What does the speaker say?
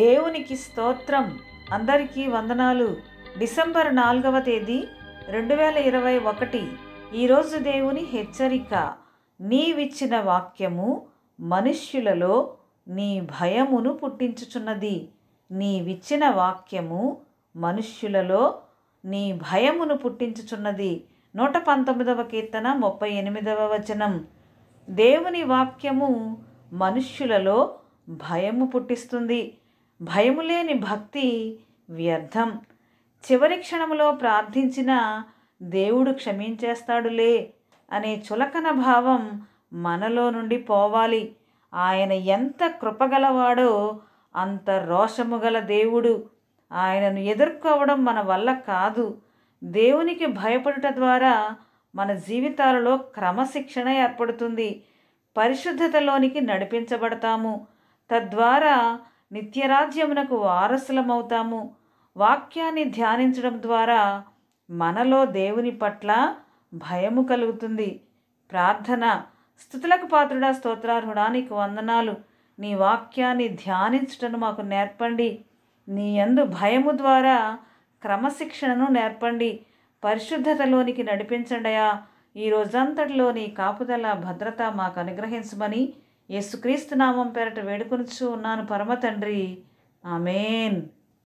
దేవునికి స్తోత్రం అందరికీ వందనాలు డిసెంబర్ నాలుగవ తేదీ రెండు వేల ఇరవై ఒకటి ఈరోజు దేవుని హెచ్చరిక నీవిచ్చిన వాక్యము మనుష్యులలో నీ భయమును పుట్టించుచున్నది నీవిచ్చిన వాక్యము మనుష్యులలో నీ భయమును పుట్టించుచున్నది నూట పంతొమ్మిదవ కీర్తన ముప్పై ఎనిమిదవ వచనం దేవుని వాక్యము మనుష్యులలో భయము పుట్టిస్తుంది భయము లేని భక్తి వ్యర్థం చివరి క్షణములో ప్రార్థించిన దేవుడు క్షమించేస్తాడులే అనే చులకన భావం మనలో నుండి పోవాలి ఆయన ఎంత కృపగలవాడో అంత రోషము గల దేవుడు ఆయనను ఎదుర్కోవడం మన వల్ల కాదు దేవునికి భయపడుట ద్వారా మన జీవితాలలో క్రమశిక్షణ ఏర్పడుతుంది పరిశుద్ధతలోనికి నడిపించబడతాము తద్వారా నిత్యరాజ్యమునకు వారసులమవుతాము వాక్యాన్ని ధ్యానించడం ద్వారా మనలో దేవుని పట్ల భయము కలుగుతుంది ప్రార్థన స్థుతులకు పాత్రుడా స్తోత్రార్హుడా నీకు వందనాలు నీ వాక్యాన్ని ధ్యానించటను మాకు నేర్పండి నీ యందు భయము ద్వారా క్రమశిక్షణను నేర్పండి పరిశుద్ధతలోనికి నడిపించండియా ఈ రోజంతటిలో నీ కాపుదల భద్రత మాకు అనుగ్రహించమని యేసుక్రీస్తు నామం పేరట వేడుకొనిచ్చు ఉన్నాను పరమ తండ్రి ఆమెన్